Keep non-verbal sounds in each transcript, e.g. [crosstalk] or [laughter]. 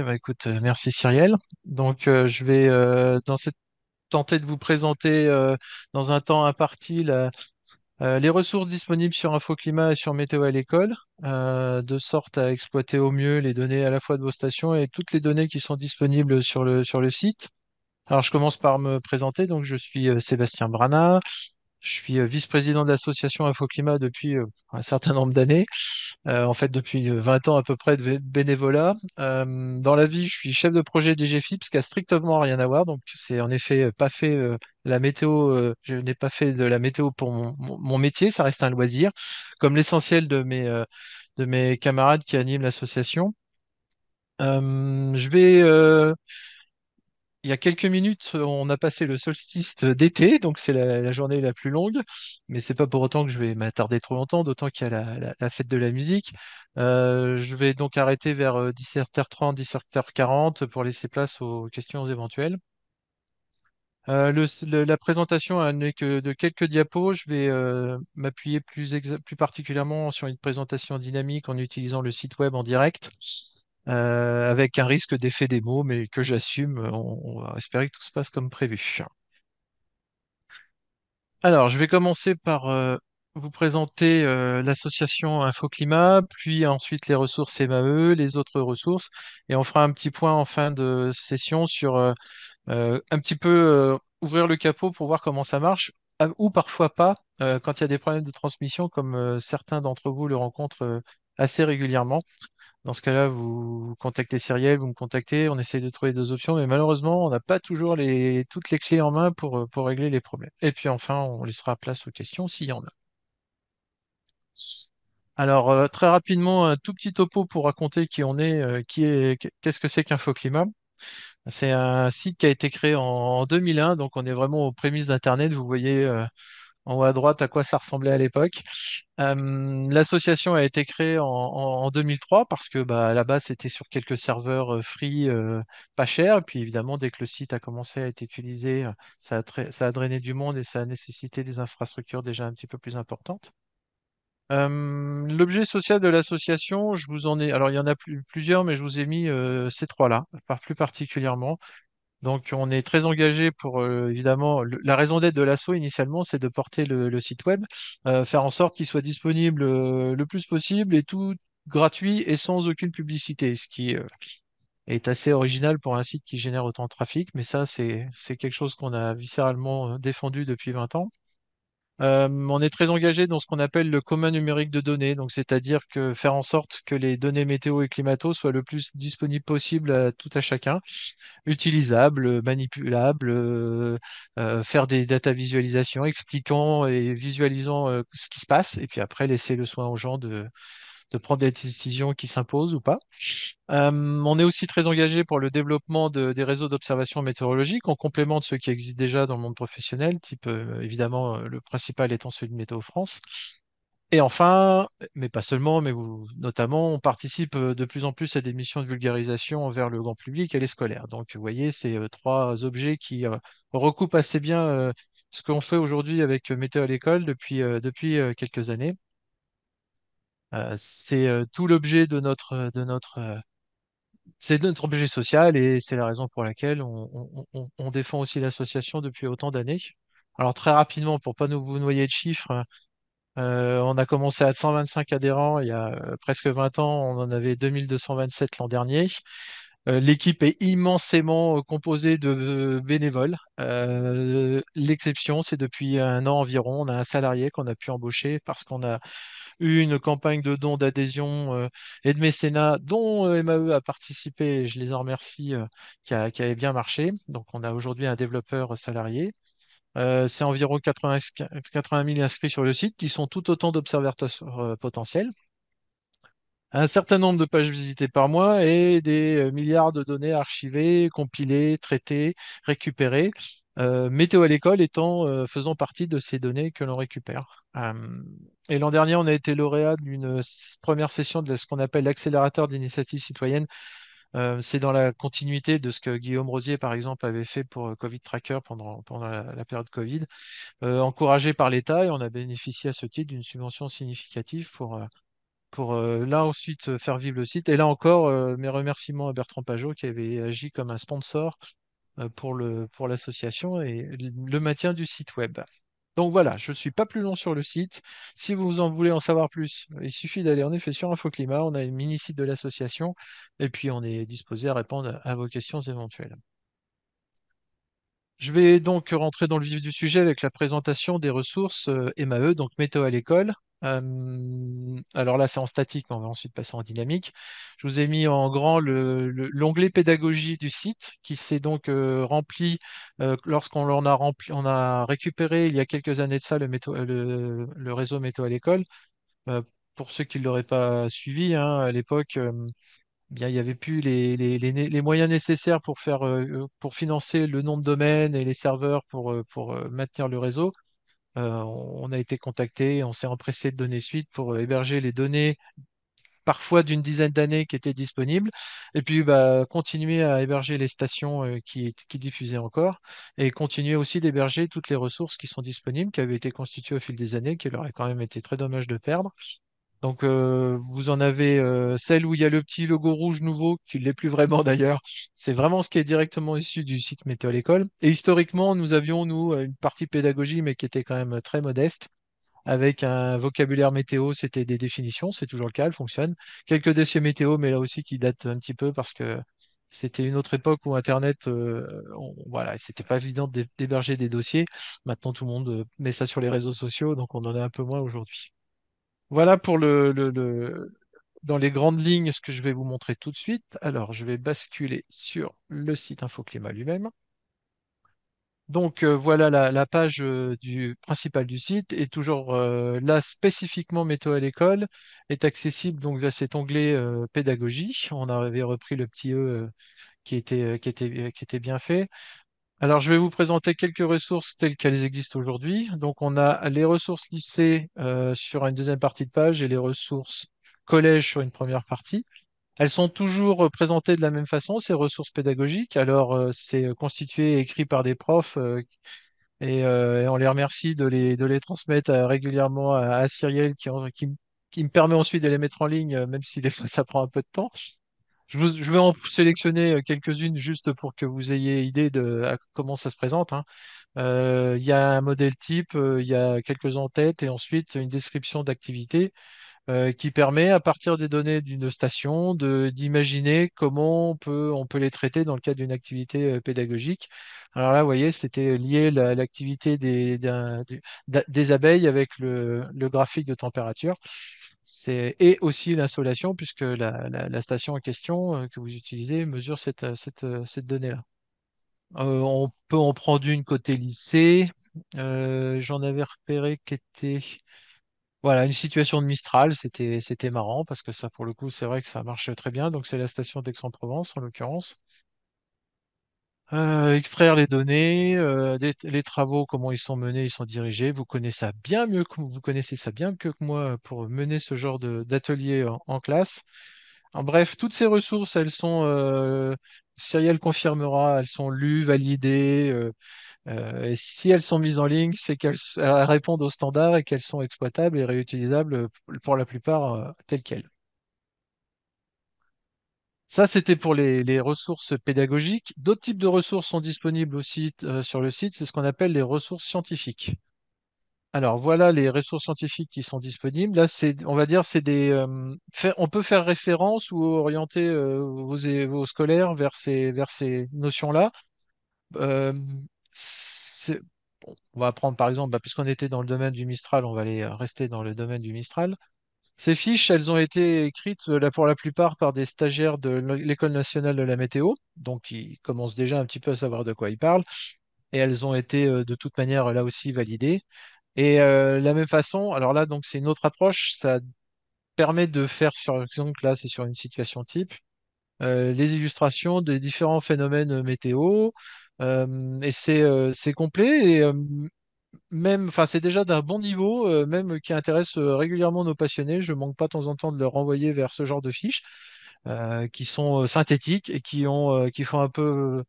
Eh ben, écoute, euh, merci Cyrielle. Donc, euh, je vais euh, tenter de vous présenter dans un temps imparti les ressources disponibles sur InfoClimat et sur Météo à l'école, de sorte à exploiter au mieux les données à la fois de vos stations et toutes les données qui sont disponibles sur le, sur le site. Alors, je commence par me présenter. Donc, je suis Sébastien Brana. Je suis euh, vice-président de l'association InfoClimat depuis euh, un certain nombre d'années, euh, en fait depuis 20 ans à peu près de bénévolat. dans la vie, je suis chef de projet DGFIP, qui a strictement rien à voir, donc c'est en effet pas fait la météo, je n'ai pas fait de la météo pour mon, métier, ça reste un loisir, comme l'essentiel de mes, de mes camarades qui animent l'association. je vais il y a quelques minutes, on a passé le solstice d'été, donc c'est la, journée la plus longue, mais c'est pas pour autant que je vais m'attarder trop longtemps, d'autant qu'il y a la, fête de la musique. Euh, je vais donc arrêter vers 17h30, euh, 17h40 pour laisser place aux questions éventuelles. Euh, la présentation n'est que de quelques diapos. Je vais m'appuyer plus particulièrement sur une présentation dynamique en utilisant le site web en direct. Euh, avec un risque d'effet démo, mais que j'assume. On, va espérer que tout se passe comme prévu. Alors, je vais commencer par euh, vous présenter euh, l'association InfoClimat, puis ensuite les ressources MAE, les autres ressources, et on fera un petit point en fin de session sur un petit peu ouvrir le capot pour voir comment ça marche, ou parfois pas, quand il y a des problèmes de transmission, comme certains d'entre vous le rencontrent assez régulièrement. Dans ce cas-là, vous contactez Cyriel, vous me contactez, on essaye de trouver deux options, mais malheureusement, on n'a pas toujours toutes les clés en main euh, pour, régler les problèmes. Et puis enfin, on laissera place aux questions s'il y en a. Alors, euh, très rapidement, un tout petit topo pour raconter qui on est, euh, qui est, qu'est-ce que c'est qu'Infoclimat. C'est un site qui a été créé en, 2001, donc on est vraiment aux prémices d'Internet. Vous voyez, en haut à droite à quoi ça ressemblait à l'époque. Euh, l'association a été créée en, 2003 parce que bah, la base, c'était sur quelques serveurs euh, free euh, pas chers. Et puis évidemment, dès que le site a commencé à être utilisé, ça a, drainé du monde et ça a nécessité des infrastructures déjà un petit peu plus importantes. L'objet social de l'association, je vous en ai. Alors, il y en a plusieurs, mais je vous ai mis ces trois-là, plus particulièrement. Donc on est très engagé pour euh, évidemment la raison d'être de l'assaut initialement, c'est de porter le, site web, euh, faire en sorte qu'il soit disponible euh, le plus possible et tout gratuit et sans aucune publicité, ce qui est assez original pour un site qui génère autant de trafic, mais ça c'est quelque chose qu'on a viscéralement défendu depuis 20 ans on est très engagé dans ce qu'on appelle le commun numérique de données, donc c'est-à-dire que faire en sorte que les données météo et climato soient le plus disponibles possible à tout à chacun, utilisables, manipulables, faire des data visualisations, expliquant et visualisant ce qui se passe, et puis après laisser le soin aux gens de, de prendre des décisions qui s'imposent ou pas. Euh, on est aussi très engagé pour le développement des réseaux d'observation météorologique en complément de ceux qui existent déjà dans le monde professionnel, type euh, évidemment euh, le principal étant celui de Météo France. Et enfin, mais pas seulement, mais notamment, on participe de plus en plus à des missions de vulgarisation envers le grand public et les scolaires. Donc, vous voyez, c'est trois objets qui recoupent assez bien ce qu'on fait aujourd'hui avec Météo à l'école depuis, depuis quelques années. Euh, c'est euh, tout l'objet de notre, euh, de notre c'est notre objet social et c'est la raison pour laquelle on, défend aussi l'association depuis autant d'années. Alors très rapidement, pour pas nous vous noyer de chiffres, on a commencé à 125 adhérents il y a presque 20 ans, on en avait 2227 l'an dernier. Euh, l'équipe est immensément euh, composée de euh, bénévoles. L'exception, c'est depuis un an environ, on a un salarié qu'on a pu embaucher parce qu'on a eu une campagne de dons, d'adhésion et de mécénat dont MAE a participé, et je les en remercie, qui, avait bien marché. Donc on a aujourd'hui un développeur salarié. c'est environ 80, 80 000 inscrits sur le site qui sont tout autant d'observateurs potentiels un certain nombre de pages visitées par mois et des euh, milliards de données archivées, compilées, traitées, récupérées. Euh, Météo à l'école étant euh, faisant partie de ces données que l'on récupère. et l'an dernier, on a été lauréat d'une première session de ce qu'on appelle l'accélérateur d'initiative citoyenne. c'est dans la continuité de ce que Guillaume Rosier, par exemple, avait fait pour Covid Tracker pendant, pendant la, la, période Covid, encouragé par l'État, et on a bénéficié à ce titre d'une subvention significative pour pour euh, là ensuite euh, faire vivre le site. Et là encore, euh, mes remerciements à Bertrand Pajot qui avait agi comme un sponsor pour l'association pour et le maintien du site web. Donc voilà, je ne suis pas plus long sur le site. Si vous en voulez en savoir plus, il suffit d'aller en effet sur InfoClimat. On a une mini-site de l'association et puis on est disposé à répondre à vos questions éventuelles. Je vais donc rentrer dans le vif du sujet avec la présentation des ressources MAE, donc météo à l'école, alors là, c'est en statique, mais on va ensuite passer en dynamique. Je vous ai mis en grand l'onglet pédagogie du site qui s'est donc euh, rempli euh, lorsqu'on a rempli, on a récupéré il y a quelques années de ça le, réseau métaux à l'école. Bah, pour ceux qui ne l'auraient pas suivi, hein, à l'époque, Bien, il n'y avait plus les, moyens nécessaires pour, faire, euh, pour financer le nombre de domaines et les serveurs pour maintenir le réseau. Euh, on a été contacté, on s'est empressé de donner suite pour euh, héberger les données parfois d'une dizaine d'années qui étaient disponibles, et puis bah, continuer à héberger les stations euh, qui, qui, diffusaient encore, et continuer aussi d'héberger toutes les ressources qui sont disponibles, qui avaient été constituées au fil des années, qui leur quand même été très dommage de perdre, donc euh, vous en avez euh, celle où il y a le petit logo rouge nouveau, qui ne l'est plus vraiment d'ailleurs. C'est vraiment ce qui est directement issu du site Météo l'école. Et historiquement, nous avions, nous, une partie pédagogie, mais qui était quand même très modeste, avec un vocabulaire météo, c'était des définitions, c'est toujours le cas, elle fonctionne. Quelques dossiers météo, mais là aussi qui datent un petit peu parce que c'était une autre époque où Internet, euh, voilà, c'était pas évident d'héberger des dossiers. Maintenant, tout le monde met ça sur les réseaux sociaux, donc on en a un peu moins aujourd'hui. Voilà pour le, dans les grandes lignes ce que je vais vous montrer tout de suite. Alors, je vais basculer sur le site InfoClimat lui-même. Donc euh, voilà la, page euh, du, principale du site et toujours euh, là spécifiquement météo à l'école est accessible donc via cet onglet pédagogie. On avait repris le petit E qui était, qui, était, qui était bien fait. Alors, je vais vous présenter quelques ressources telles qu'elles existent aujourd'hui. Donc, on a les ressources lycées euh, sur une deuxième partie de page et les ressources collège sur une première partie. Elles sont toujours présentées de la même façon, ces ressources pédagogiques. Alors, euh, c'est constitué et écrit par des profs euh, et, on les remercie de les, de les transmettre régulièrement à, Cyriel qui, qui, me permet ensuite de les mettre en ligne, même si des fois ça prend un peu de temps. Je, vais en sélectionner euh, quelques-unes juste pour que vous ayez idée de comment ça se présente. Hein. Euh, il y a un modèle type, euh, il y a quelques en-têtes et ensuite une description d'activité qui permet, à partir des données d'une station, d'imaginer comment on peut, les traiter dans le cadre d'une activité pédagogique. Alors là, vous voyez, c'était lié à l'activité des, abeilles avec le graphique de température et aussi l'insolation, puisque la, station en question euh, que vous utilisez mesure cette, euh, euh, donnée-là. on peut en prendre une côté lycée. J'en avais repéré qu'était voilà, une situation de Mistral, c'était marrant parce que ça, pour le coup, c'est vrai que ça marche très bien. Donc, c'est la station d'Aix-en-Provence, en l'occurrence. Euh, extraire les données, euh, les travaux, comment ils sont menés, ils sont dirigés. Vous connaissez ça bien mieux que vous connaissez ça bien que moi pour mener ce genre de- d'atelier en, classe. En bref, toutes ces ressources, elles sont, euh, elle confirmera, elles sont lues, validées. Euh, et si elles sont mises en ligne, c'est qu'elles répondent aux standards et qu'elles sont exploitables et réutilisables pour la plupart telles quelles. Ça, c'était pour les, ressources pédagogiques. D'autres types de ressources sont disponibles aussi euh, sur le site. C'est ce qu'on appelle les ressources scientifiques. Alors voilà les ressources scientifiques qui sont disponibles. Là, c'est, on va dire, c'est des, euh, on peut faire référence ou orienter euh, vos, vos, scolaires vers ces, vers ces notions-là. on va prendre par exemple, bah, puisqu'on était dans le domaine du Mistral, on va aller rester dans le domaine du Mistral. Ces fiches, elles ont été écrites euh, pour la plupart par des stagiaires de l'École nationale de la météo, donc ils commencent déjà un petit peu à savoir de quoi ils parlent, et elles ont été euh, de toute manière là aussi validées. Et euh, la même façon, alors là, donc c'est une autre approche, ça permet de faire, sur exemple, là c'est sur une situation type, les illustrations des différents phénomènes météo, et c'est complet, et même, enfin, c'est déjà d'un bon niveau, euh, même qui intéresse euh, régulièrement nos passionnés. Je ne manque pas de temps en temps de leur renvoyer vers ce genre de fiches euh, qui sont synthétiques et qui ont, qui font un peu,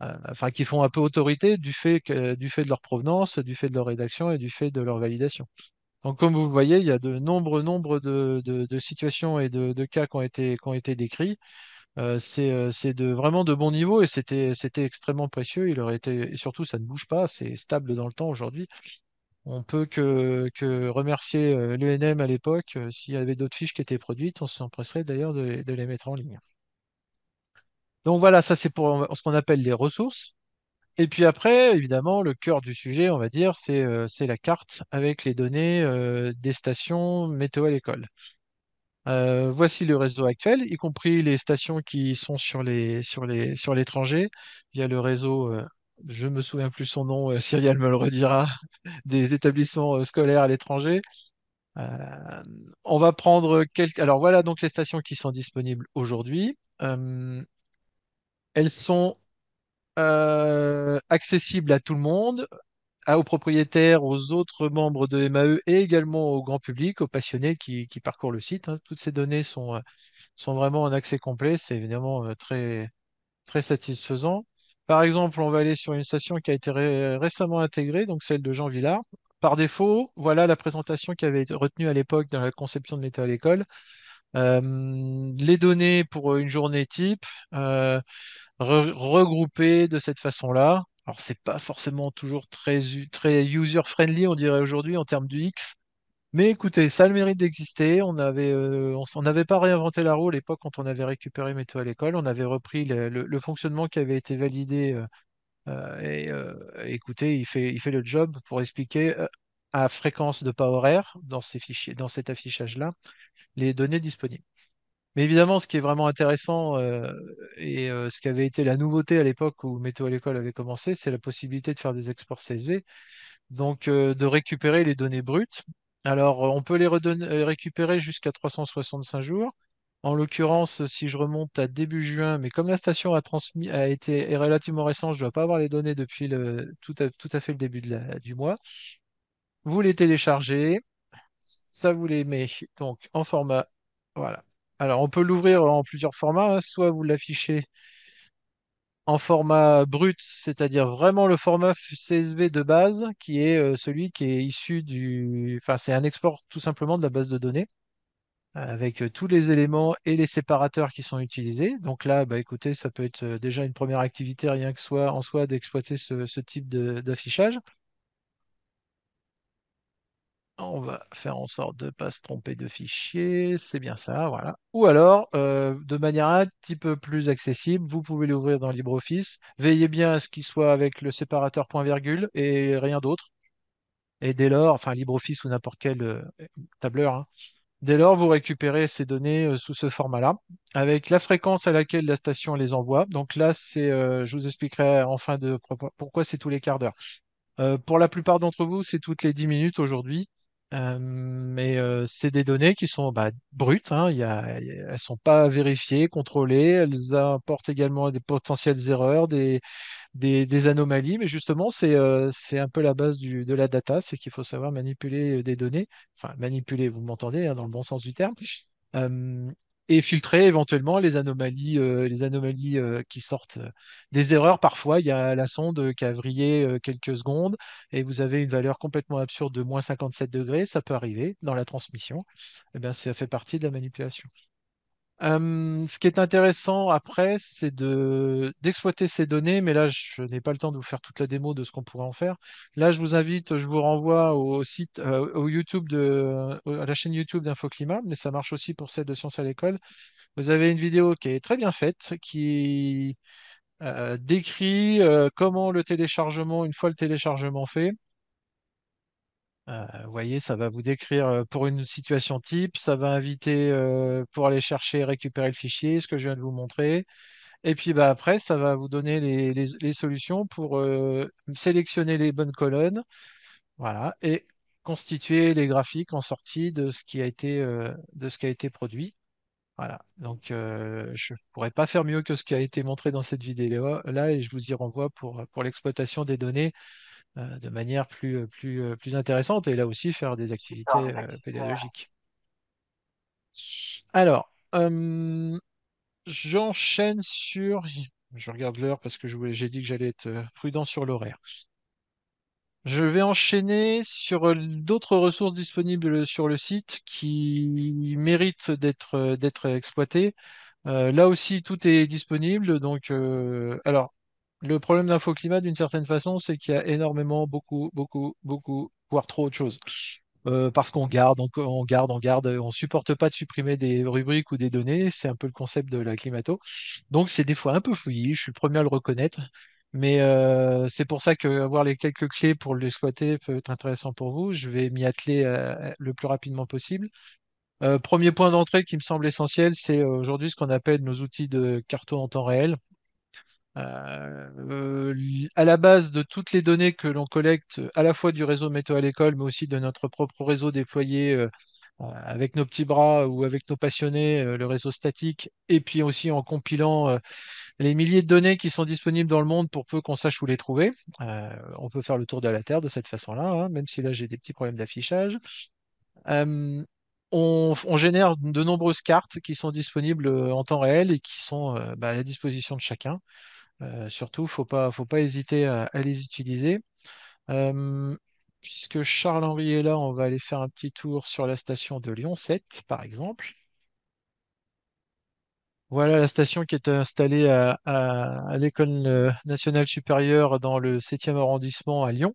un peu autorité du fait du fait de leur provenance, du fait de leur rédaction et du fait de leur validation. Donc, comme vous le voyez, il y a de nombreux, nombre de, situations et de, de cas qui ont été, qui ont été décrits c'est vraiment de bon niveau et c'était extrêmement précieux. Il aurait été, et surtout, ça ne bouge pas, c'est stable dans le temps aujourd'hui. On peut que, remercier l'ENM à l'époque. S'il y avait d'autres fiches qui étaient produites, on s'empresserait d'ailleurs de, de, les mettre en ligne. Donc voilà, ça c'est pour ce qu'on appelle les ressources. Et puis après, évidemment, le cœur du sujet, on va dire, c'est la carte avec les données des stations météo à l'école voici le réseau actuel, y compris les stations qui sont sur les sur les sur l'étranger via le réseau. je me souviens plus son nom, euh, [laughs] Cyril me le redira, des établissements scolaires à l'étranger. on va prendre quelques. Alors voilà donc les stations qui sont disponibles aujourd'hui. elles sont accessibles à tout le monde aux propriétaires, aux autres membres de MAE et également au grand public, aux passionnés qui, qui parcourent le site. Hein. Toutes ces données sont, euh, vraiment en accès complet. C'est évidemment euh, très, très satisfaisant. Par exemple, on va aller sur une station qui a été récemment intégrée, donc celle de Jean Villard. Par défaut, voilà la présentation qui avait été retenue à l'époque dans la conception de Météo à l'école. Euh, les données pour une journée type, regroupées de cette façon-là, alors, c'est pas forcément toujours très, très user-friendly, on dirait aujourd'hui, en termes du X. Mais écoutez, ça a le mérite d'exister. Euh, on n'avait pas réinventé la roue à l'époque quand on avait récupéré Météo à l'école. On avait repris le, fonctionnement qui avait été validé. Euh, euh, et écoutez, il fait, il fait le job pour expliquer à fréquence de pas horaire dans ces fichiers, dans cet affichage-là, les données disponibles. Mais évidemment, ce qui est vraiment intéressant euh, et euh, ce qui avait été la nouveauté à l'époque où Météo à l'école avait commencé, c'est la possibilité de faire des exports CSV, donc euh, de récupérer les données brutes. Alors, on peut les, récupérer jusqu'à 365 jours. En l'occurrence, si je remonte à début juin, mais comme la station a, été est relativement récente, je ne dois pas avoir les données depuis tout, à, fait le début du mois. Vous les téléchargez, ça vous les met donc en format, voilà, alors, on peut l'ouvrir en plusieurs formats. Hein. Soit vous l'affichez en format brut, c'est-à-dire vraiment le format CSV de base, qui est euh, celui qui est issu du... Enfin, c'est un export tout simplement de la base de données, avec euh, tous les éléments et les séparateurs qui sont utilisés. Donc là, bah, écoutez, ça peut être euh, déjà une première activité, rien que soit en soi, d'exploiter ce, type d'affichage on va faire en sorte de ne pas se tromper de fichier, c'est bien ça, voilà. Ou alors, euh, de manière un petit peu plus accessible, vous pouvez l'ouvrir dans LibreOffice. Veillez bien à ce qu'il soit avec le séparateur point-virgule et rien d'autre. Et dès lors, enfin LibreOffice ou n'importe quel euh, tableur, hein, dès lors, vous récupérez ces données euh, sous ce format-là, avec la fréquence à laquelle la station les envoie. Donc là, c'est, je vous expliquerai en fin de pourquoi c'est tous les quarts d'heure. pour la plupart d'entre vous, c'est toutes les 10 minutes aujourd'hui. Euh, mais euh, c'est des données qui sont bah, brutes, hein. elles ne sont pas vérifiées, contrôlées, elles apportent également des potentielles erreurs, des, des, anomalies, mais justement euh, c'est un peu la base du, de la data, c'est qu'il faut savoir manipuler des données, enfin manipuler, vous m'entendez, hein, dans le bon sens du terme, et filtrer éventuellement les anomalies, euh, les anomalies euh, qui sortent. Des erreurs, parfois, il y a la sonde qui a vrillé euh, quelques secondes et vous avez une valeur complètement absurde de moins 57 degrés, ça peut arriver dans la transmission. Et eh bien, ça fait partie de la manipulation ce qui est intéressant après, c'est d'exploiter ces données, mais là, je n'ai pas le temps de vous faire toute la démo de ce qu'on pourrait en faire. Là, je vous invite, je vous renvoie au site, euh, au YouTube de, à la chaîne YouTube d'InfoClimat, mais ça marche aussi pour celle de Sciences à l'école. Vous avez une vidéo qui est très bien faite, qui euh, décrit euh, comment le téléchargement, une fois le téléchargement fait, euh, vous voyez, ça va vous décrire pour une situation type, ça va inviter pour aller chercher et récupérer le fichier, ce que je viens de vous montrer. Et puis bah, après, ça va vous donner les, solutions pour sélectionner les bonnes colonnes voilà, et constituer les graphiques en sortie de ce qui a été, de ce qui a été produit. Voilà, donc je ne pourrais pas faire mieux que ce qui a été montré dans cette vidéo-là et je vous y renvoie pour l'exploitation des données euh, de manière plus, euh, plus, euh, plus intéressante et là aussi faire des activités pédagogiques. Alors, j'enchaîne sur... Je regarde l'heure parce que j'ai dit que j'allais être prudent sur l'horaire. Je vais enchaîner sur d'autres ressources disponibles sur le site qui méritent d'être exploitées. là aussi, tout est disponible. Donc, alors, le problème climat, d'une certaine façon, c'est qu'il y a énormément, beaucoup, beaucoup, beaucoup, voire trop autre choses. Euh, parce qu'on garde, on, on, garde, on garde, on supporte pas de supprimer des rubriques ou des données, c'est un peu le concept de la climato. Donc c'est des fois un peu fouillis, je suis le premier à le reconnaître, mais euh, c'est pour ça que avoir les quelques clés pour l'exploiter peut être intéressant pour vous. Je vais m'y atteler euh, le plus rapidement possible. premier point d'entrée qui me semble essentiel, c'est aujourd'hui ce qu'on appelle nos outils de carto en temps réel, euh, à la base de toutes les données que l'on collecte, à la fois du réseau météo à l'école, mais aussi de notre propre réseau déployé euh, avec nos petits bras ou avec nos passionnés, euh, le réseau statique, et puis aussi en compilant les milliers de données qui sont disponibles dans le monde pour peu qu'on sache où les trouver. on peut faire le tour de la Terre de cette façon-là, hein, même si là j'ai des petits problèmes d'affichage. On, génère de nombreuses cartes qui sont disponibles en temps réel et qui sont bah, à la disposition de chacun. Euh, surtout, faut pas, faut pas hésiter à, les utiliser. Euh, puisque Charles-Henri est là, on va aller faire un petit tour sur la station de Lyon 7, par exemple. Voilà la station qui est installée à, l'École nationale supérieure dans le 7e arrondissement à Lyon.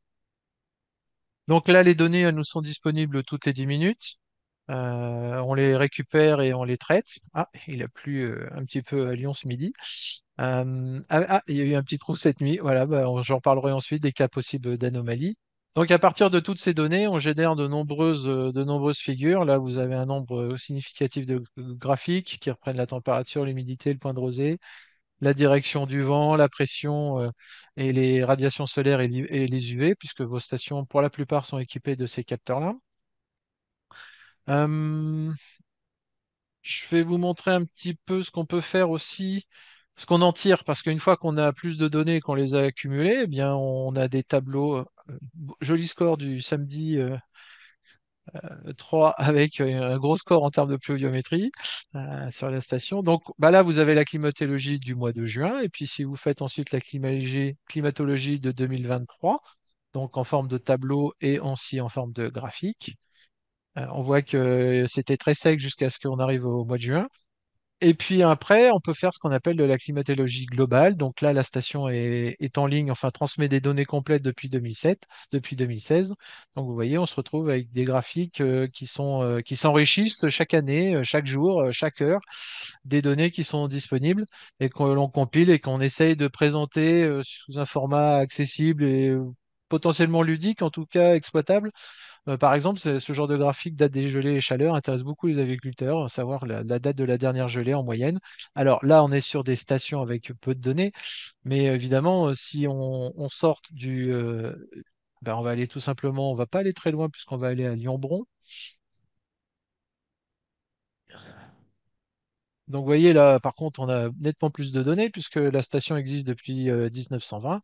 Donc là, les données elles nous sont disponibles toutes les 10 minutes. Euh, on les récupère et on les traite. Ah, il a plu euh, un petit peu à Lyon ce midi. Euh, ah, ah, il y a eu un petit trou cette nuit. Voilà, bah, j'en parlerai ensuite des cas possibles d'anomalies. Donc à partir de toutes ces données, on génère de nombreuses, de nombreuses figures. Là, vous avez un nombre significatif de graphiques qui reprennent la température, l'humidité, le point de rosée, la direction du vent, la pression et les radiations solaires et, les UV, puisque vos stations, pour la plupart, sont équipées de ces capteurs-là. Euh, je vais vous montrer un petit peu ce qu'on peut faire aussi, ce qu'on en tire, parce qu'une fois qu'on a plus de données, qu'on les a accumulées, eh bien, on a des tableaux, euh, joli score du samedi. 3 euh, [laughs] avec un gros score en termes de pluviométrie sur la station. Donc bah là, vous avez la climatologie du mois de juin, et puis si vous faites ensuite la climatologie de 2023, donc en forme de tableau et aussi en forme de graphique, euh, on voit que c'était très sec jusqu'à ce qu'on arrive au mois de juin. Et puis après, on peut faire ce qu'on appelle de la climatologie globale. Donc là, la station est, en ligne, enfin transmet des données complètes depuis 2007, depuis 2016. Donc vous voyez, on se retrouve avec des graphiques euh, qui sont euh, qui s'enrichissent chaque année, chaque jour, chaque heure, des données qui sont disponibles et que l'on compile et qu'on essaye de présenter sous un format accessible et potentiellement ludique, en tout cas exploitable, euh, par exemple, ce genre de graphique date des gelées et chaleur intéresse beaucoup les agriculteurs, à savoir la, date de la dernière gelée en moyenne. Alors là, on est sur des stations avec peu de données, mais évidemment, euh, si on, sort du... Euh, ben, on va aller tout simplement, on va pas aller très loin puisqu'on va aller à Lyon-Bron. Donc vous voyez là, par contre, on a nettement plus de données puisque la station existe depuis 1920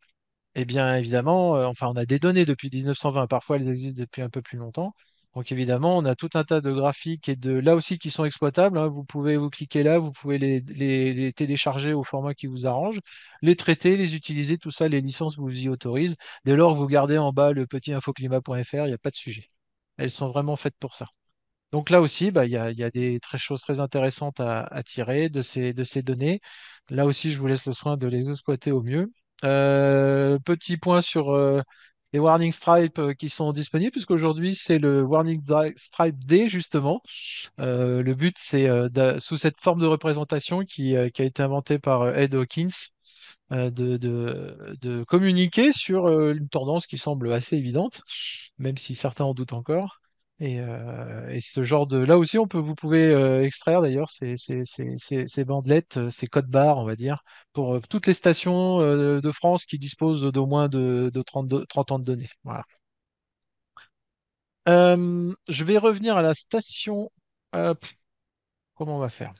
eh bien évidemment, euh, enfin on a des données depuis 1920, parfois elles existent depuis un peu plus longtemps. Donc évidemment, on a tout un tas de graphiques et de là aussi qui sont exploitables. Hein. Vous pouvez vous cliquer là, vous pouvez les, télécharger au format qui vous arrange, les traiter, les utiliser, tout ça, les licences vous y autorisent. Dès lors, vous gardez en bas le petit infoclimat.fr, il n'y a pas de sujet. Elles sont vraiment faites pour ça. Donc là aussi, bah, il y, a, des choses très intéressantes à, tirer de ces données. Là aussi, je vous laisse le soin de les exploiter au mieux. Euh, petit point sur euh, les warning stripes euh, qui sont disponibles, puisqu'aujourd'hui c'est le warning stripe D justement. le but c'est sous cette forme de représentation qui, a été inventée par Ed Hawkins. de, communiquer sur une tendance qui semble assez évidente, même si certains en doutent encore. Euh, et, ce genre de. Là aussi, on peut, vous pouvez euh, extraire d'ailleurs ces, bandelettes, euh, ces codes barres, on va dire, pour toutes les stations de France qui disposent d'au moins de, 30, ans de données. je vais revenir à la station. comment on va faire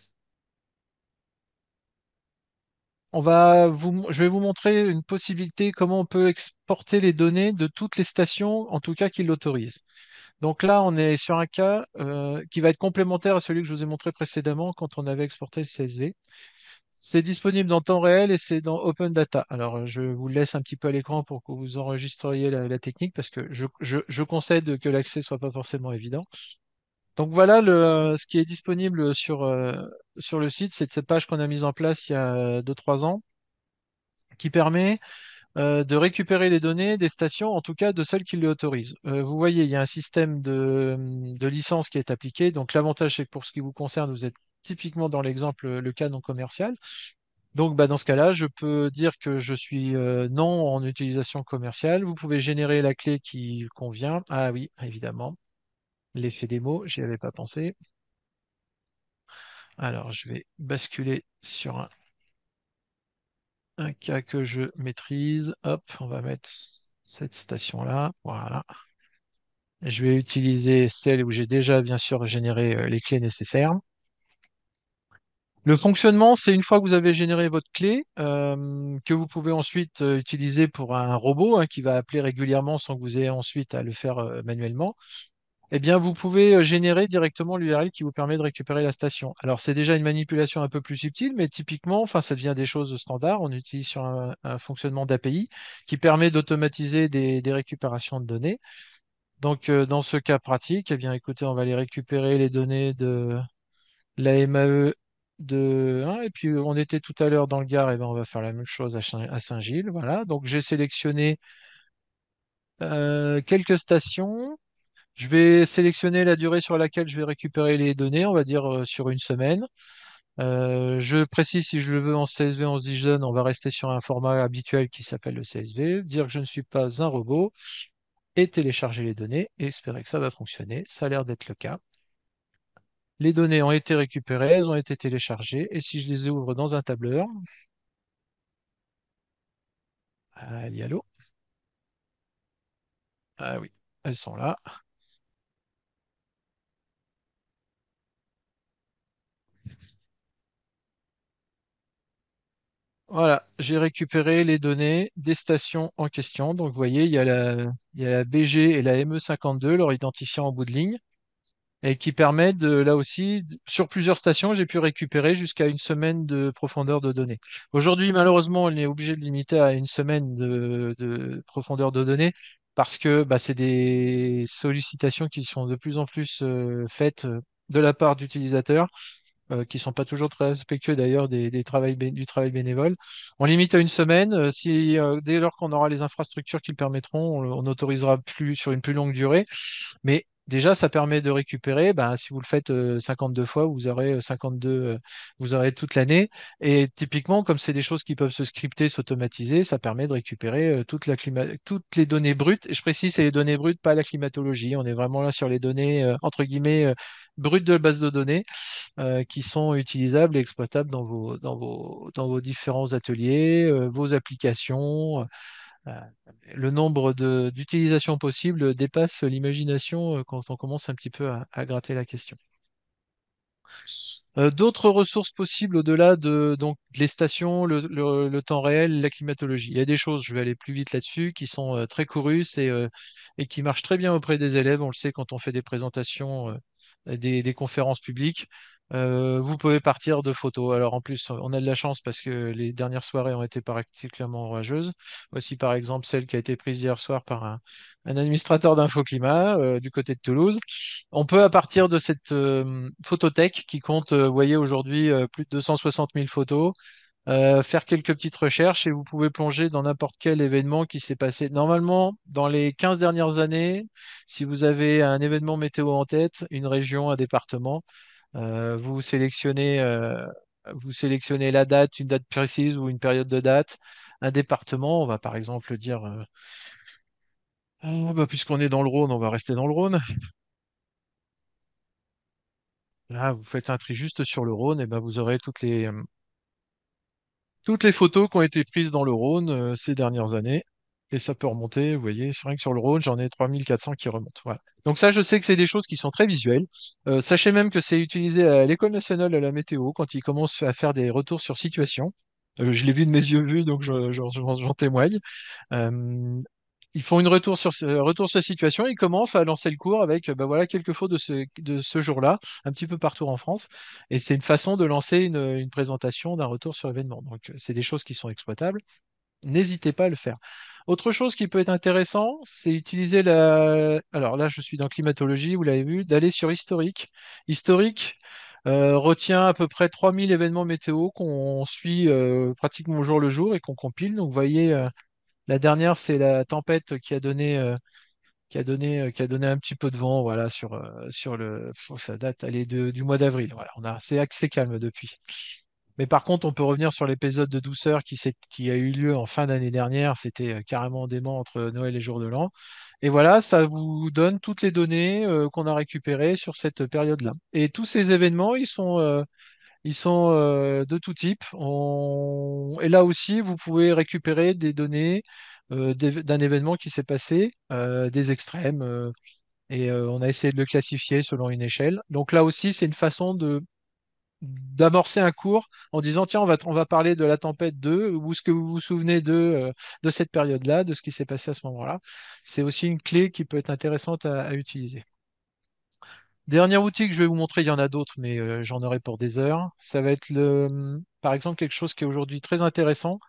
on va vous, je vais vous montrer une possibilité comment on peut exporter les données de toutes les stations, en tout cas qui l'autorisent. Donc là, on est sur un cas euh, qui va être complémentaire à celui que je vous ai montré précédemment quand on avait exporté le CSV. C'est disponible dans temps réel et c'est dans Open Data. Alors, je vous laisse un petit peu à l'écran pour que vous enregistriez la, technique parce que je, je, je concède que l'accès ne soit pas forcément évident. Donc voilà ce qui est disponible euh, sur, le site, c'est cette page qu'on a mise en place il y a 2-3 ans, qui permet euh, de récupérer les données des stations, en tout cas de celles qui les autorisent. Euh, vous voyez, il y a un système de, licence qui est appliqué. Donc l'avantage, c'est que pour ce qui vous concerne, vous êtes typiquement dans l'exemple, le cas non commercial. Donc, bah, dans ce cas-là, je peux dire que je suis non en utilisation commerciale. Vous pouvez générer la clé qui convient. Ah oui, évidemment. L'effet mots, j'y avais pas pensé. Alors, je vais basculer sur un, cas que je maîtrise. Hop, on va mettre cette station-là. Voilà. Je vais utiliser celle où j'ai déjà, bien sûr, généré euh, les clés nécessaires. Le fonctionnement, c'est une fois que vous avez généré votre clé, euh, que vous pouvez ensuite euh, utiliser pour un robot hein, qui va appeler régulièrement sans que vous ayez ensuite à le faire manuellement. Eh bien, vous pouvez euh, générer directement l'URL qui vous permet de récupérer la station. Alors, c'est déjà une manipulation un peu plus subtile, mais typiquement, enfin, ça devient des choses standards. On utilise sur un, fonctionnement d'API qui permet d'automatiser des, récupérations de données. Donc, euh, dans ce cas pratique, eh bien, écoutez, on va aller récupérer les données de la MAE de et puis on était tout à l'heure dans le Gard, et eh ben on va faire la même chose à Saint-Gilles. Voilà, donc j'ai sélectionné euh, quelques stations. Je vais sélectionner la durée sur laquelle je vais récupérer les données, on va dire euh, sur une semaine. Euh, je précise si je le veux en CSV, en JSON, on va rester sur un format habituel qui s'appelle le CSV, dire que je ne suis pas un robot et télécharger les données et espérer que ça va fonctionner. Ça a l'air d'être le cas. Les données ont été récupérées, elles ont été téléchargées et si je les ouvre dans un tableur, allez, allô Ah oui, elles sont là. Voilà, j'ai récupéré les données des stations en question. Donc, vous voyez, il y a la, BG et la ME52, leur identifiant en bout de ligne, et qui permet de, là aussi, sur plusieurs stations, j'ai pu récupérer jusqu'à une semaine de profondeur de données. Aujourd'hui, malheureusement, on est obligé de limiter à une semaine de, profondeur de données parce que bah, c'est des sollicitations qui sont de plus en plus euh, faites euh, de la part d'utilisateurs euh, qui ne sont pas toujours très respectueux d'ailleurs des, du travail bénévole. On limite à une semaine. Euh, si, euh, dès lors qu'on aura les infrastructures qui le permettront, on, on, autorisera plus sur une plus longue durée. Mais déjà, ça permet de récupérer. Ben, si vous le faites 52 fois, vous aurez 52, vous aurez toute l'année. Et typiquement, comme c'est des choses qui peuvent se scripter, s'automatiser, ça permet de récupérer toute la toutes les données brutes. Je précise, c'est les données brutes, pas la climatologie. On est vraiment là sur les données, entre guillemets, brutes de la base de données qui sont utilisables et exploitables dans vos, dans vos, dans vos différents ateliers, vos applications. Euh, le nombre d'utilisations possibles dépasse l'imagination euh, quand on commence un petit peu à, gratter la question. Euh, d'autres ressources possibles au-delà de donc les stations, le, temps réel, la climatologie. Il y a des choses, je vais aller plus vite là-dessus, qui sont très courues et, et, qui marchent très bien auprès des élèves. On le sait quand on fait des présentations, des, conférences publiques. Euh, vous pouvez partir de photos. Alors en plus, on a de la chance parce que les dernières soirées ont été particulièrement orageuses. Voici par exemple celle qui a été prise hier soir par un, administrateur d'InfoClimat euh, du côté de Toulouse. On peut à partir de cette euh, photothèque qui compte, vous voyez aujourd'hui, plus de 260 000 photos. faire quelques petites recherches et vous pouvez plonger dans n'importe quel événement qui s'est passé. Normalement, dans les 15 dernières années, si vous avez un événement météo en tête, une région, un département, euh, vous sélectionnez euh, vous sélectionnez la date, une date précise ou une période de date, un département, on va par exemple dire, euh, oh, bah, puisqu'on est dans le Rhône, on va rester dans le Rhône. Là, vous faites un tri juste sur le Rhône, et ben vous aurez toutes les, toutes les photos qui ont été prises dans le Rhône ces dernières années et ça peut remonter. Vous voyez, rien que sur le Rhône, j'en ai 3400 qui remontent. Voilà. Donc ça, je sais que c'est des choses qui sont très visuelles. Euh, sachez même que c'est utilisé à l'École nationale de la météo quand ils commencent à faire des retours sur situation. Euh, je l'ai vu de mes yeux vus, donc j'en je, témoigne. ils font une retour sur, euh, retour sur situation, ils commencent à lancer le cours avec bah voilà, quelques fautes de ce, de ce jour-là, un petit peu partout en France. Et c'est une façon de lancer une, une présentation d'un retour sur événement. Donc c'est des choses qui sont exploitables. N'hésitez pas à le faire. Autre chose qui peut être intéressant, c'est utiliser la. Alors là, je suis dans climatologie, vous l'avez vu, d'aller sur historique. Historique euh, retient à peu près 3000 événements météo qu'on suit euh, pratiquement au jour le jour et qu'on compile. Donc, vous voyez, euh, la dernière, c'est la tempête qui a donné. qui a, donné, qui a donné un petit peu de vent voilà, sur, sur le. ça date, du mois d'avril. Voilà, on a, c'est assez calme depuis. Mais par contre, on peut revenir sur l'épisode de douceur qui, a eu lieu en fin d'année dernière. C'était euh, carrément dément entre Noël et Jour de l'An. Et voilà, ça vous donne toutes les données euh, qu'on a récupérées sur cette période-là. Et tous ces événements, ils sont, euh, de tout type. Et là aussi, vous pouvez récupérer des données d'un événement qui s'est passé, des extrêmes. et on a essayé de le classifier selon une échelle. Donc là aussi, c'est une façon de d'amorcer un cours en disant tiens on va on va parler de la tempête 2 ou ce que vous vous souvenez de euh, de cette période là de ce qui s'est passé à ce moment là c'est aussi une clé qui peut être intéressante à, utiliser dernier outil que je vais vous montrer il y en a d'autres mais euh, j'en aurai pour des heures ça va être le par exemple quelque chose qui est aujourd'hui très intéressant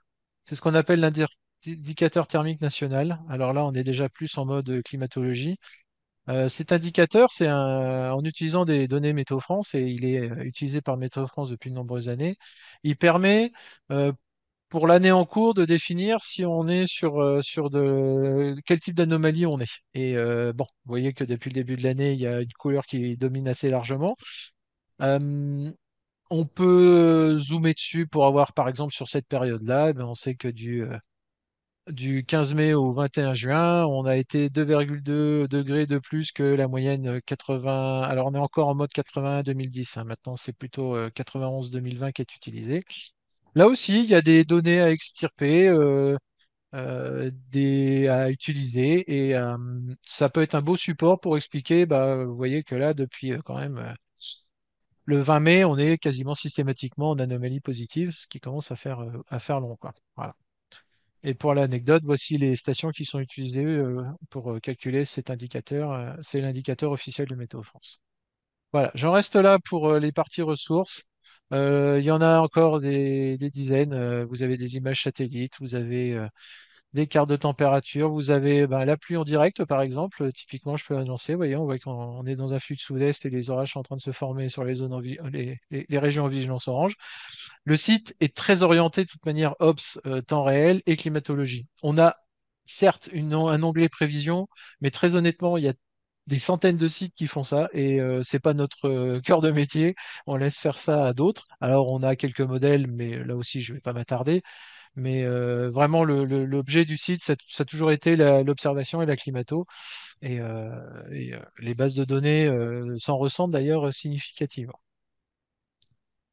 c'est ce qu'on appelle l'indicateur thermique national alors là on est déjà plus en mode climatologie euh, cet indicateur, c'est en utilisant des données Météo France, et il est euh, utilisé par Météo France depuis de nombreuses années, il permet euh, pour l'année en cours de définir si on est sur, sur de quel type d'anomalie on est. Et bon, vous voyez que depuis le début de l'année, il y a une couleur qui domine assez largement. on peut zoomer dessus pour avoir, par exemple, sur cette période-là, ben, on sait que du, du 15 mai au 21 juin, on a été 2,2 degrés de plus que la moyenne 80. Euh, alors on est encore en mode 80-2010. Hein. Maintenant, c'est plutôt 91-2020 euh, qui est utilisé. Là aussi, il y a des données à extirper, euh, des, à utiliser, et ça peut être un beau support pour expliquer. Bah, vous voyez que là, depuis quand même le 20 mai, on est quasiment systématiquement en anomalie positive, ce qui commence à faire, à faire long. Quoi. Voilà. Et pour l'anecdote, voici les stations qui sont utilisées euh, pour euh, calculer cet indicateur. Euh, c'est l'indicateur officiel de Météo France. Voilà, j'en reste là pour les parties ressources. Il y en a encore des, des dizaines. vous avez des images satellites, vous avez des cartes de température. Vous avez ben, la pluie en direct, par exemple. Typiquement, je peux annoncer, voyez, on voit qu'on est dans un flux de sud-est et les orages sont en train de se former sur les, zones les, régions en vigilance orange. Le site est très orienté de toute manière OPS, euh, temps réel et climatologie. On a certes un onglet prévision, mais très honnêtement, il y a des centaines de sites qui font ça et ce euh, c'est pas notre euh, cœur de métier. On laisse faire ça à d'autres. Alors on a quelques modèles, mais là aussi je vais pas m'attarder. Mais euh, vraiment, l'objet du site, ça, a toujours été l'observation et la climato. Et, euh, euh, les bases de données s'en ressentent d'ailleurs significativement.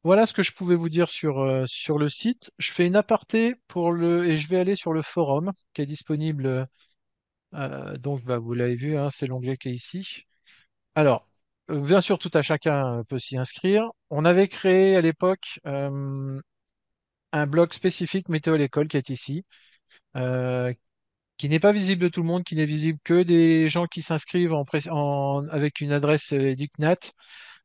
Voilà ce que je pouvais vous dire sur, sur le site. Je fais une aparté pour le et je vais aller sur le forum qui est disponible. donc, bah, vous l'avez vu, hein, c'est l'onglet qui est ici. Alors, bien sûr, tout à chacun peut s'y inscrire. On avait créé à l'époque euh, un blog spécifique météo à l'école qui est ici, euh, qui n'est pas visible de tout le monde, qui n'est visible que des gens qui s'inscrivent en, avec une adresse euh, EducNat.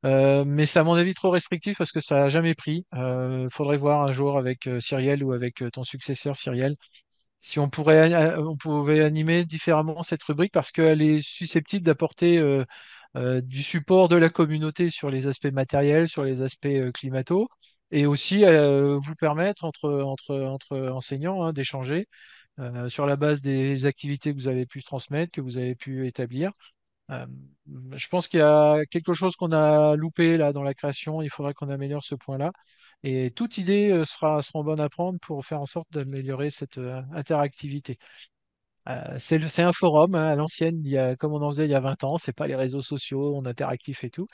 Euh, mais c'est à mon avis trop restrictif parce que ça n'a jamais pris. Il faudrait voir un jour avec Cyriel ou avec ton successeur Cyriel si on, pourrait, on pouvait animer différemment cette rubrique parce qu'elle est susceptible d'apporter du support de la communauté sur les aspects matériels, sur les aspects climataux et aussi euh, vous permettre entre, entre, entre enseignants hein, d'échanger euh, sur la base des activités que vous avez pu transmettre, que vous avez pu établir. Euh, je pense qu'il y a quelque chose qu'on a loupé là dans la création, il faudra qu'on améliore ce point-là. Et toute idée sera, sera bonne à prendre pour faire en sorte d'améliorer cette interactivité. c'est un forum hein, à l'ancienne, comme on en faisait il y a 20 ans, c'est pas les réseaux sociaux, on interactif et tout.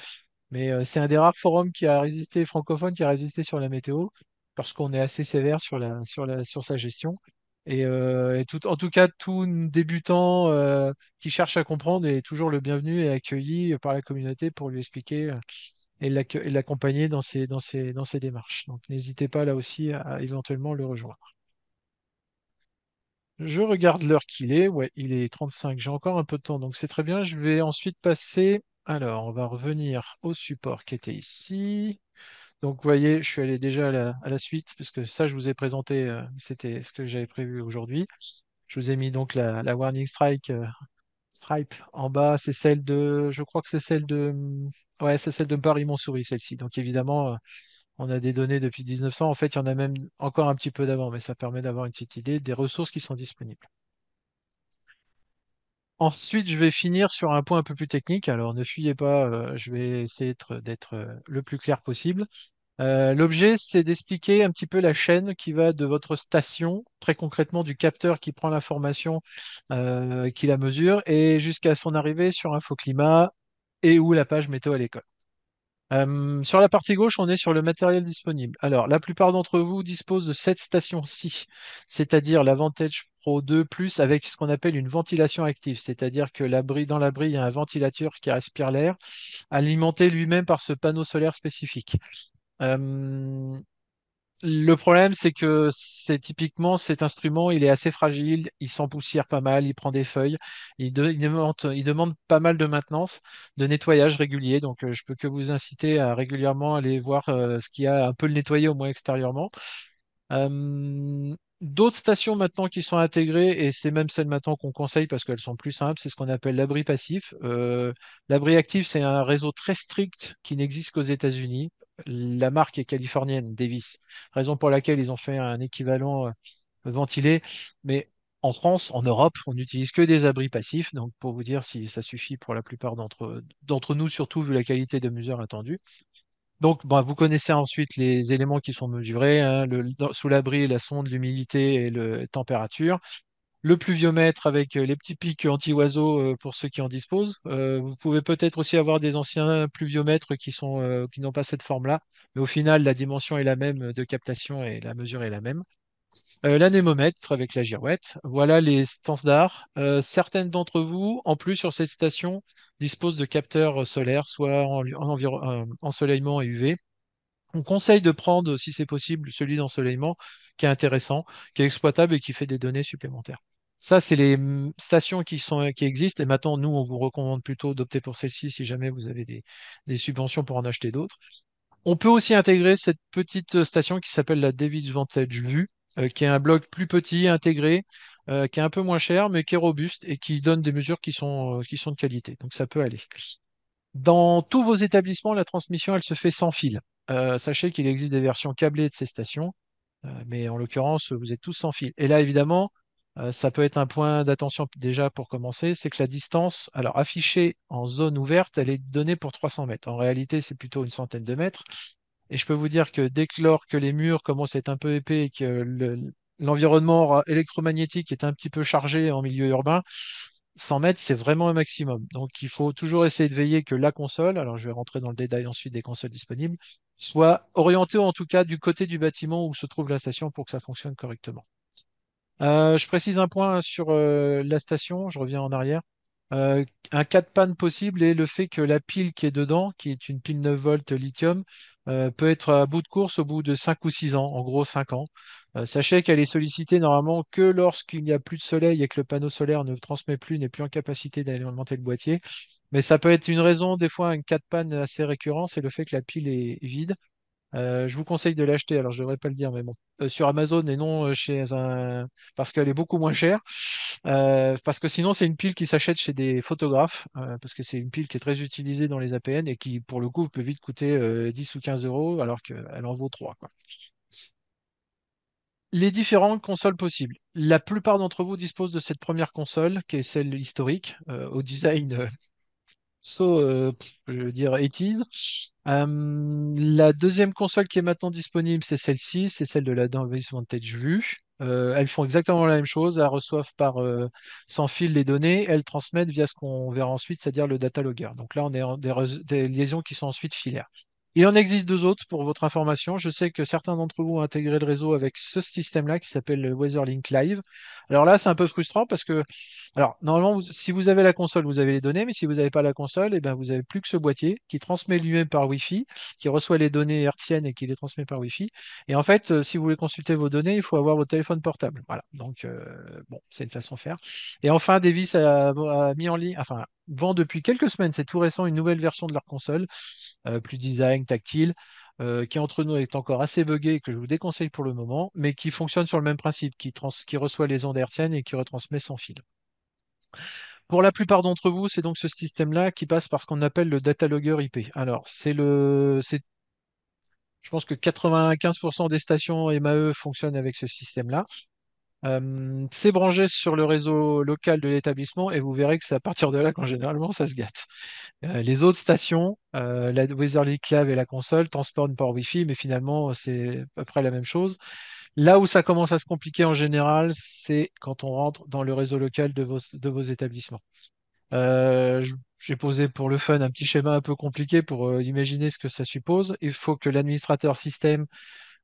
Mais euh, c'est un des rares forums qui a résisté, francophone, qui a résisté sur la météo, parce qu'on est assez sévère sur, la, sur, la, sur sa gestion. Et, euh, en tout cas, tout débutant euh, qui cherche à comprendre est toujours le bienvenu et accueilli par la communauté pour lui expliquer et l'accompagner dans ses, dans, ses, dans ses démarches. Donc n'hésitez pas là aussi à, éventuellement le rejoindre. Je regarde l'heure qu'il est. Ouais, il est 35. J'ai encore un peu de temps, donc c'est très bien. Je vais ensuite passer alors, on va revenir au support qui était ici. Donc, vous voyez, je suis allé déjà à la, suite, puisque ça, je vous ai présenté, euh, c'était ce que j'avais prévu aujourd'hui. Je vous ai mis donc la, warning strike, euh, stripe en bas. C'est celle de, je crois que c'est celle de, hum, ouais, c'est celle de Paris-Montsouris, celle-ci. Donc, évidemment, euh, on a des données depuis 1900. En fait, il y en a même encore un petit peu d'avant, mais ça permet d'avoir une petite idée des ressources qui sont disponibles. Ensuite, je vais finir sur un point un peu plus technique. Alors, ne fuyez pas, euh, je vais essayer d'être euh, le plus clair possible. Euh, l'objet, c'est d'expliquer un petit peu la chaîne qui va de votre station, très concrètement du capteur qui prend l'information, qui la mesure, et jusqu'à son arrivée sur Infoclimat et où la page météo à l'école. sur la partie gauche, on est sur le matériel disponible. Alors, la plupart d'entre vous disposent de cette station-ci, c'est-à-dire l'Avantage 2 Plus avec ce qu'on appelle une ventilation active, c'est-à-dire que l'abri, dans l'abri, il y a un ventilateur qui respire l'air, alimenté lui-même par ce panneau solaire spécifique. le problème, c'est que c'est typiquement cet instrument, il est assez fragile, il poussière pas mal, il prend des feuilles, il, demande, pas mal de maintenance, de nettoyage régulier. Donc, euh, je peux que vous inciter à régulièrement aller voir euh, ce qu'il a, un peu le nettoyer au moins extérieurement. D'autres stations maintenant qui sont intégrées, et c'est même celles maintenant qu'on conseille parce qu'elles sont plus simples, c'est ce qu'on appelle l'abri passif. Euh, l'abri actif, c'est un réseau très strict qui n'existe qu'aux États-Unis. La marque est californienne, Davis, raison pour laquelle ils ont fait un équivalent euh, ventilé. Mais en France, en Europe, on n'utilise que des abris passifs, donc pour vous dire si ça suffit pour la plupart d'entre nous, surtout vu la qualité de mesure attendue. Donc, bah, vous connaissez ensuite les éléments qui sont mesurés, hein, sous l'abri, la sonde, l'humidité et la température. Le pluviomètre avec euh, les petits pics anti-oiseaux euh, pour ceux qui en disposent. Euh, vous pouvez peut-être aussi avoir des anciens pluviomètres qui n'ont pas cette forme-là, mais au final, la dimension est la même de captation et la mesure est la même. l'anémomètre avec la girouette. Voilà les standards. certaines d'entre vous, en plus sur cette station, dispose de capteurs euh, solaires, soit en, euh, ensoleillement et UV. On conseille de prendre, si c'est possible, celui d'ensoleillement qui est intéressant, qui est exploitable et qui fait des données supplémentaires. Ça, c'est les mm, stations qui, sont, qui existent. Et maintenant, nous, on vous recommande plutôt d'opter pour celle-ci si jamais vous avez des, subventions pour en acheter d'autres. On peut aussi intégrer cette petite euh, station qui s'appelle la David's Vantage Vue, qui est un bloc plus petit, intégré, euh, qui est un peu moins cher, mais qui est robuste et qui donne des mesures qui sont, euh, qui sont de qualité. Donc ça peut aller. Dans tous vos établissements, la transmission, elle se fait sans fil. Euh, sachez qu'il existe des versions câblées de ces stations, mais en l'occurrence, vous êtes tous sans fil. Et là, évidemment, ça peut être un point d'attention déjà pour commencer, c'est que la distance, alors affichée en zone ouverte, elle est donnée pour 300 mètres. En réalité, c'est plutôt une centaine de mètres. Et je peux vous dire que dès que, que les murs commencent à être un peu épais et que le, l'environnement euh, électromagnétique est un petit peu chargé en milieu urbain, 100 mètres, c'est vraiment un maximum. Donc, il faut toujours essayer de veiller que la console, alors je vais rentrer dans le détail ensuite des consoles disponibles, soit orientée en tout cas du côté du bâtiment où se trouve la station pour que ça fonctionne correctement. Euh, je précise un point sur euh, la station, je reviens en arrière. Euh, un cas de panne possible est le fait que la pile qui est dedans, qui est une pile 9 volts lithium, euh, peut être à bout de course au bout de 5 ou 6 ans, en gros 5 ans. Euh, sachez qu'elle est sollicitée normalement que lorsqu'il n'y a plus de soleil et que le panneau solaire ne transmet plus, n'est plus en capacité d'alimenter le boîtier. Mais ça peut être une raison, des fois, un cas de panne assez récurrent, c'est le fait que la pile est vide. Euh, je vous conseille de l'acheter, alors je ne devrais pas le dire, mais bon, euh, sur Amazon et non euh, chez un. parce qu'elle est beaucoup moins chère. parce que sinon, c'est une pile qui s'achète chez des photographes, parce que c'est une pile qui est très utilisée dans les APN et qui, pour le coup, peut vite coûter 10 ou 15 euros, alors qu'elle en vaut 3. Les différentes consoles possibles. La plupart d'entre vous disposent de cette première console, qui est celle historique, au design so euh, je veux dire 80s. Euh, la deuxième console qui est maintenant disponible, c'est celle-ci, c'est celle de la Davis Vantage Vue. Euh, elles font exactement la même chose, elles reçoivent par sans fil les données, elles transmettent via ce qu'on verra ensuite, c'est-à-dire le data logger. Donc là, on est des, des liaisons qui sont ensuite filaires. Il en existe deux autres pour votre information. Je sais que certains d'entre vous ont intégré le réseau avec ce système-là qui s'appelle le WeatherLink Live. Alors là, c'est un peu frustrant parce que, alors normalement, si vous avez la console, vous avez les données, mais si vous n'avez pas la console, et eh ben, vous n'avez plus que ce boîtier qui transmet lui-même par Wi-Fi, qui reçoit les données hertziennes et qui les transmet par Wi-Fi. Et en fait, euh, si vous voulez consulter vos données, il faut avoir votre téléphone portable. Voilà. Donc, euh, bon, c'est une façon de faire. Et enfin, Davis a, mis en ligne, enfin, vend depuis quelques semaines, c'est tout récent, une nouvelle version de leur console, euh, plus design, tactile. Euh, qui entre nous est encore assez buggé et que je vous déconseille pour le moment, mais qui fonctionne sur le même principe, qui, reçoit les ondes RTN et qui retransmet sans fil. Pour la plupart d'entre vous, c'est donc ce système-là qui passe par ce qu'on appelle le data logger IP. Alors, c'est le, je pense que 95% des stations MAE fonctionnent avec ce système-là. Euh, c'est sur le réseau local de l'établissement et vous verrez que c'est à partir de là qu'en généralement ça se gâte. Euh, les autres stations, euh, la Weatherly Clave et la console, transportent par Wi-Fi, mais finalement c'est à peu près la même chose. Là où ça commence à se compliquer en général, c'est quand on rentre dans le réseau local de de vos établissements. Euh, j'ai posé pour le fun un petit schéma un peu compliqué pour imaginer ce que ça suppose. Il faut que l'administrateur système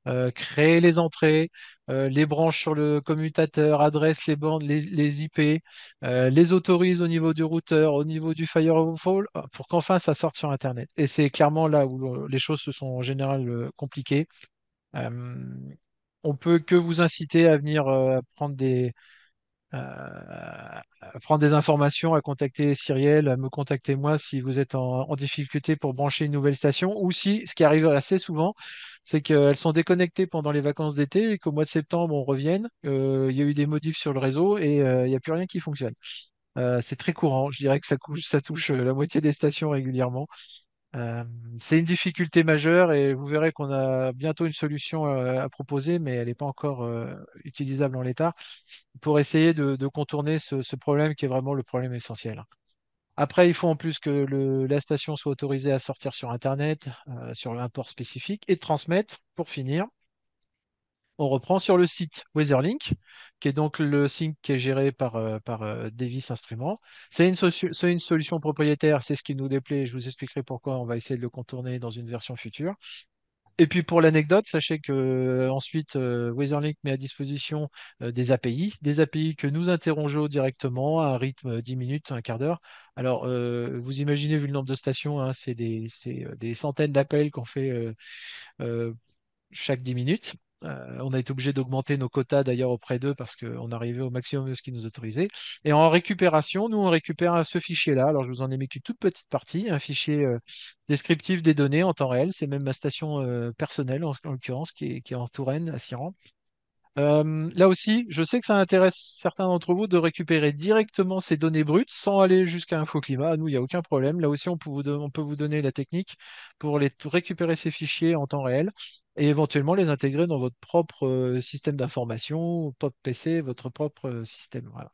euh, créer les entrées, euh, les branches sur le commutateur, adresse les bandes, les, IP, euh, les autorise au niveau du routeur, au niveau du firewall, pour qu'enfin ça sorte sur Internet. Et c'est clairement là où les choses se sont en général compliquées. on peut que vous inciter à venir prendre des, à euh, prendre des informations, à contacter Cyriel, à me contacter moi si vous êtes en, difficulté pour brancher une nouvelle station, ou si, ce qui arrive assez souvent, c'est qu'elles sont déconnectées pendant les vacances d'été et qu'au mois de septembre, on revienne, euh, il y a eu des modifs sur le réseau et euh, il n'y a plus rien qui fonctionne. c'est très courant, je dirais que ça touche la moitié des stations régulièrement. Euh, c'est une difficulté majeure et vous verrez qu'on a bientôt une solution euh, à proposer, mais elle n'est pas encore euh, utilisable en l'état, pour essayer de, contourner ce, problème qui est vraiment le problème essentiel. Après, il faut en plus que la station soit autorisée à sortir sur Internet, sur un port spécifique, et transmettre, pour finir, on reprend sur le site Weatherlink, qui est donc le sync qui est géré par, euh, euh, Davis Instruments. C'est une, solution propriétaire, c'est ce qui nous déplaît. Je vous expliquerai pourquoi on va essayer de le contourner dans une version future. Et puis pour l'anecdote, sachez que euh, ensuite Weatherlink met à disposition des API, des API que nous interrogeons directement à un rythme 10 minutes, un quart d'heure. Alors vous imaginez vu le nombre de stations, hein, c'est des, des, centaines d'appels qu'on fait chaque 10 minutes. Euh, on a été obligé d'augmenter nos quotas d'ailleurs auprès d'eux parce qu'on arrivait au maximum de ce qu'ils nous autorisaient. Et en récupération, nous, on récupère ce fichier-là. Alors, je vous en ai mis qu'une toute petite partie, un fichier euh, descriptif des données en temps réel. C'est même ma station euh, personnelle, en, l'occurrence, qui, est, en Touraine, à Siran. là aussi, je sais que ça intéresse certains d'entre vous de récupérer directement ces données brutes sans aller jusqu'à Infoclimat. Nous, il n'y a aucun problème. Là aussi, on peut, vous on peut vous donner la technique pour les récupérer ces fichiers en temps réel et éventuellement les intégrer dans votre propre euh, système d'information, POP PC, votre propre euh, système. Voilà.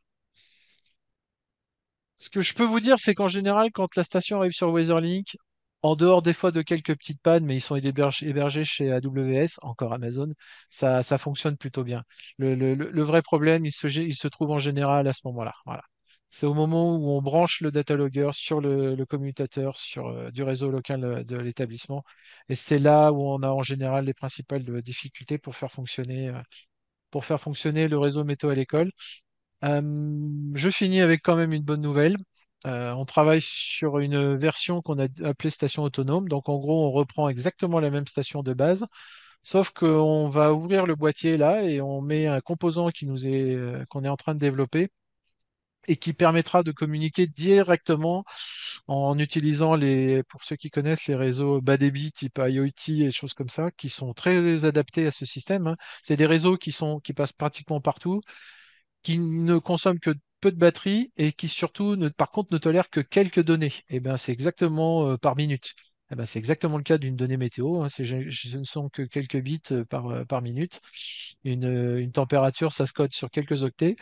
Ce que je peux vous dire, c'est qu'en général, quand la station arrive sur Weatherlink, en dehors des fois de quelques petites pannes, mais ils sont hébergés chez AWS, encore Amazon, ça, ça fonctionne plutôt bien. Le, vrai problème, il se, il se trouve en général à ce moment-là. Voilà. C'est au moment où on branche le data logger sur le, commutateur sur, euh, du réseau local de l'établissement. Et c'est là où on a en général les principales euh, difficultés pour faire fonctionner, euh, pour faire fonctionner le réseau métaux à l'école. je finis avec quand même une bonne nouvelle. on travaille sur une version qu'on a appelée station autonome. Donc en gros, on reprend exactement la même station de base, sauf qu'on va ouvrir le boîtier là et on met un composant qui nous est qu'on est en train de développer et qui permettra de communiquer directement en utilisant les, pour ceux qui connaissent les réseaux bas débit type IoT et choses comme ça, qui sont très adaptés à ce système. Hein. C'est des réseaux qui sont qui passent pratiquement partout, qui ne consomment que peu de batterie et qui surtout, par contre, ne tolèrent que quelques données. Et eh ben c'est exactement euh, par minute. Eh ben, c'est exactement le cas d'une donnée météo. Hein. Ce ne sont que quelques bits euh, euh, par, minute. Une, une température, ça se code sur quelques octets.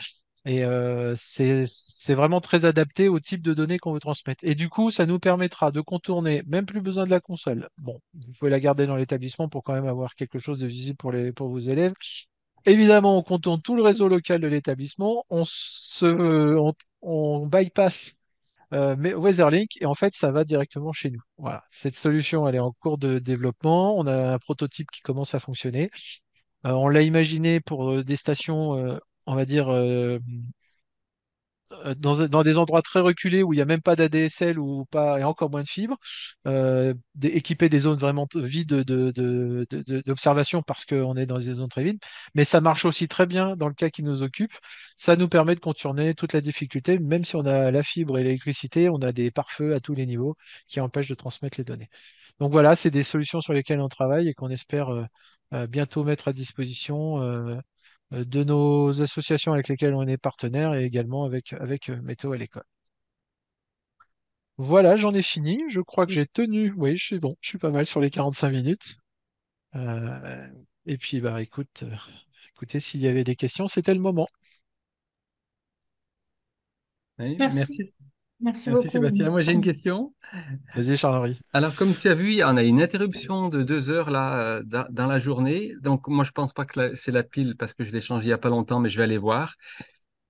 Et euh, c'est vraiment très adapté au type de données qu'on veut transmettre. Et du coup, ça nous permettra de contourner, même plus besoin de la console. Bon, vous pouvez la garder dans l'établissement pour quand même avoir quelque chose de visible pour, les, pour vos élèves. Évidemment, on contourne tout le réseau local de l'établissement, on, se, on, bypass euh, Weatherlink et en fait ça va directement chez nous. Voilà, cette solution elle est en cours de développement, on a un prototype qui commence à fonctionner. Euh, on l'a imaginé pour euh, des stations euh, on va dire, euh, euh, dans, des endroits très reculés où il n'y a même pas d'ADSL ou pas, et encore moins de fibres, euh, équiper des zones vraiment vides d'observation parce qu'on est dans des zones très vides. Mais ça marche aussi très bien dans le cas qui nous occupe. Ça nous permet de contourner toute la difficulté, même si on a la fibre et l'électricité, on a des pare-feux à tous les niveaux qui empêchent de transmettre les données. Donc voilà, c'est des solutions sur lesquelles on travaille et qu'on espère euh, bientôt mettre à disposition euh, de nos associations avec lesquelles on est partenaire et également avec, avec euh, Météo à l'école. Voilà, j'en ai fini. Je crois que j'ai tenu. Oui, je suis bon, je suis pas mal sur les 45 minutes. Euh, et puis, bah, écoute, écoutez, s'il y avait des questions, c'était le moment. merci. Merci, Sébastien. Moi, j'ai une question. Vas-y, Charles-Henri. Alors, comme tu as vu, on a une interruption de deux heures là, euh, dans la journée. Donc, moi, je ne pense pas que c'est la pile parce que je l'ai changée il n'y a pas longtemps, mais je vais aller voir.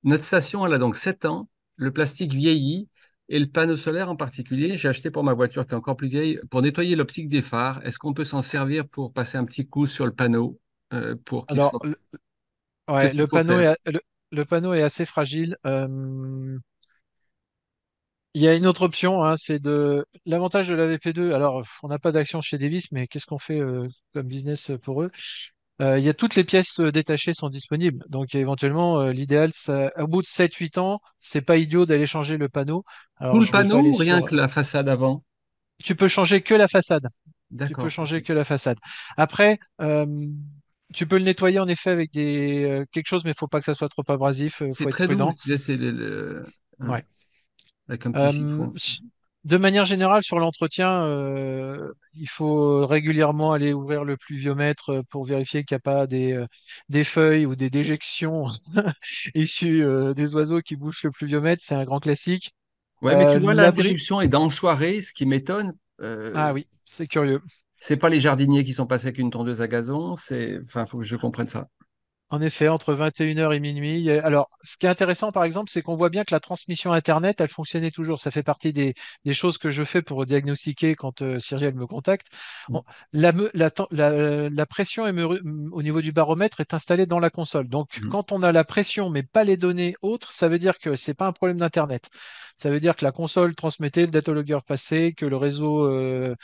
Notre station, elle a donc sept ans. Le plastique vieillit. Et le panneau solaire en particulier, j'ai acheté pour ma voiture qui est encore plus vieille, pour nettoyer l'optique des phares. Est-ce qu'on peut s'en servir pour passer un petit coup sur le panneau euh, pour Alors, le... panneau est, assez fragile. Euh, il y a une autre option, hein, c'est de l'avantage de la VP2. Alors, on n'a pas d'action chez Davis, mais qu'est-ce qu'on fait euh, comme business pour eux euh, Il y a toutes les pièces euh, détachées sont disponibles. Donc, éventuellement, l'idéal, au bout de 7-8 ans, c'est pas idiot d'aller changer le panneau. Alors, le panneau ou rien que la façade avant Tu peux changer que la façade. D'accord. Tu peux changer que la façade. Après, tu peux le nettoyer en effet avec des quelque chose, mais il faut pas que ça soit trop abrasif. faut être prudent. C'est Le... Hein. Ouais. Euh, de manière générale, sur l'entretien, euh, il faut régulièrement aller ouvrir le pluviomètre euh, pour vérifier qu'il n'y a pas des, feuilles ou des déjections [laughs] issues des oiseaux qui bouchent le pluviomètre. C'est un grand classique. Oui, mais tu vois, l'interruption est dans soirée, ce qui m'étonne. Ah oui, c'est curieux. C'est pas les jardiniers qui sont passés avec une tondeuse à gazon. C'est, enfin, faut que je comprenne ça. En effet, entre 21h et minuit. Alors, ce qui est intéressant, par exemple, c'est qu'on voit bien que la transmission Internet, elle fonctionnait toujours. Ça fait partie des, choses que je fais pour diagnostiquer quand euh, Cyril me contacte. Mm. la, la la- pression est au niveau du baromètre est installée dans la console. Donc, mm. quand on a la pression, mais pas les données autres, ça veut dire que c'est pas un problème d'Internet. Ça veut dire que la console transmettait, le logger passait, que le réseau euh,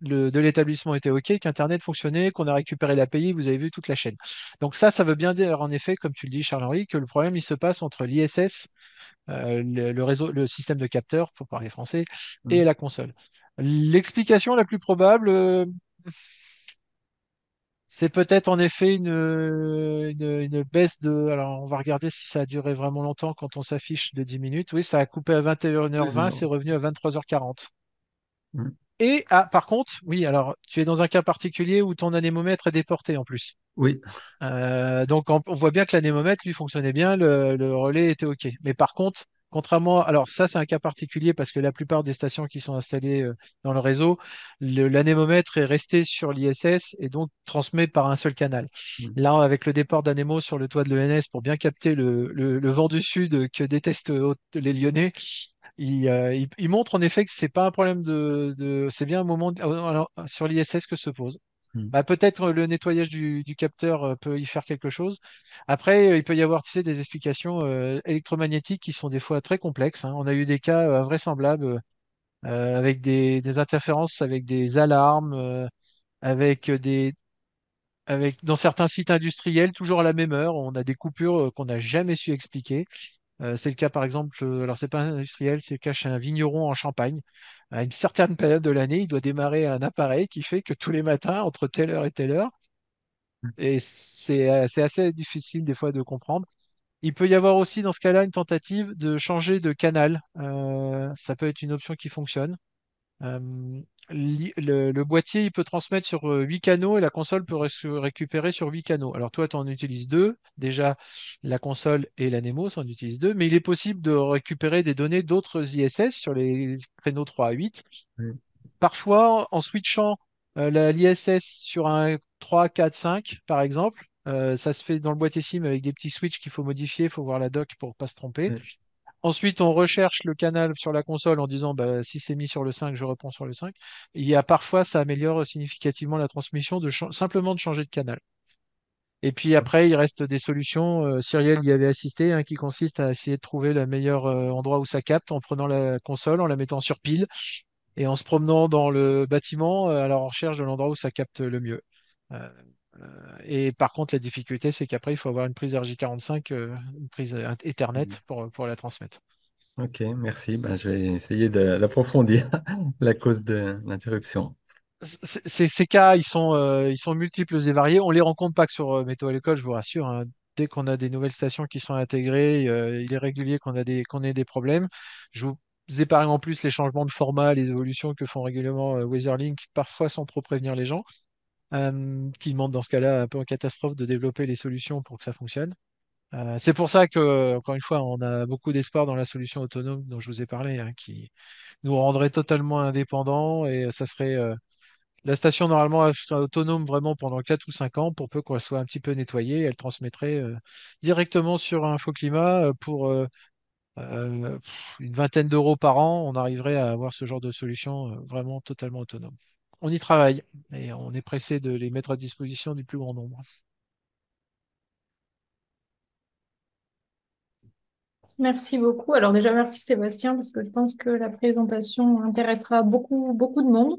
de l'établissement était OK, qu'Internet fonctionnait, qu'on a récupéré l'API, vous avez vu toute la chaîne. Donc ça, ça veut bien en effet, comme tu le dis, Charles-Henri, que le problème il se passe entre l'ISS, euh, le, réseau, le système de capteurs, pour parler français, mm. et la console. L'explication la plus probable, euh, c'est peut-être en effet une, une, baisse de. Alors, on va regarder si ça a duré vraiment longtemps quand on s'affiche de 10 minutes. Oui, ça a coupé à 21h20, c'est revenu à 23h40. Et ah, par contre, oui, alors tu es dans un cas particulier où ton anémomètre est déporté en plus. Oui. Euh, donc on, voit bien que l'anémomètre, lui, fonctionnait bien, le, relais était OK. Mais par contre, contrairement, alors ça c'est un cas particulier parce que la plupart des stations qui sont installées euh, dans le réseau, l'anémomètre est resté sur l'ISS et donc transmet par un seul canal. Hmm. Là, avec le déport d'anémos sur le toit de l'ENS pour bien capter le, le, vent du sud que détestent euh, les Lyonnais, euh, il, montre en effet que c'est pas un problème de, c'est bien un moment euh, sur l'ISS que se pose. Hmm. Bah, peut-être euh, le nettoyage du, capteur peut y faire quelque chose. Après, il peut y avoir tu des explications électromagnétiques qui sont des fois très complexes. Hein. On a eu des cas vraisemblables avec des, interférences, avec des alarmes, avec des, avec, dans certains sites industriels, toujours à la même heure, on a des coupures qu'on n'a jamais su expliquer. Euh, c'est le cas par exemple, euh, alors c'est pas industriel, c'est le cas chez un vigneron en Champagne. À une certaine période de l'année, il doit démarrer un appareil qui fait que tous les matins, entre telle heure et telle heure, mm. et euh, c'est assez difficile des fois de comprendre. Il peut y avoir aussi dans ce cas-là une tentative de changer de canal. ça peut être une option qui fonctionne le, boîtier il peut transmettre sur 8 euh, canaux et la console peut se récupérer sur 8 canaux. Alors toi, tu en utilises deux. Déjà, la console et la ça en utilise deux, mais il est possible de récupérer des données d'autres ISS sur les créneaux 3 à 8. Parfois, en switchant euh, l'ISS sur un 3, 4, 5, par exemple, euh, ça se fait dans le boîtier SIM avec des petits switches qu'il faut modifier, il faut voir la doc pour ne pas se tromper. Ensuite, on recherche le canal sur la console en disant bah, si c'est mis sur le 5, je reprends sur le 5. Il y a parfois, ça améliore significativement la transmission de simplement de changer de canal. Et puis après, il reste des solutions. Euh, y avait assisté, hein, qui consiste à essayer de trouver le meilleur euh, endroit où ça capte en prenant la console, en la mettant sur pile et en se promenant dans le bâtiment à euh, la recherche de l'endroit où ça capte le mieux. Euh, euh, et par contre, la difficulté, c'est qu'après, il faut avoir une prise RJ45, euh, une prise euh, Ethernet mmh. pour, pour la transmettre. Ok, merci. Ben, je vais essayer d'approfondir [laughs] la cause de l'interruption. Ces cas, ils sont, ils sont multiples et variés. On ne les rencontre pas que sur Météo à l'école, je vous rassure. Hein. Dès qu'on a des nouvelles stations qui sont intégrées, il est régulier qu'on qu'on ait des problèmes. Je vous épargne en plus les changements de format, les évolutions que font régulièrement Weatherlink, parfois sans trop prévenir les gens qui demande dans ce cas-là un peu en catastrophe de développer les solutions pour que ça fonctionne. c'est pour ça que, encore une fois, on a beaucoup d'espoir dans la solution autonome dont je vous ai parlé, hein, qui nous rendrait totalement indépendants et ça serait la station normalement autonome vraiment pendant 4 ou 5 ans pour peu qu'elle soit un petit peu nettoyée. Elle transmettrait directement sur un faux climat pour une vingtaine d'euros par an. On arriverait à avoir ce genre de solution vraiment totalement autonome on y travaille et on est pressé de les mettre à disposition du plus grand nombre. Merci beaucoup. Alors déjà, merci Sébastien, parce que je pense que la présentation intéressera beaucoup, beaucoup de monde.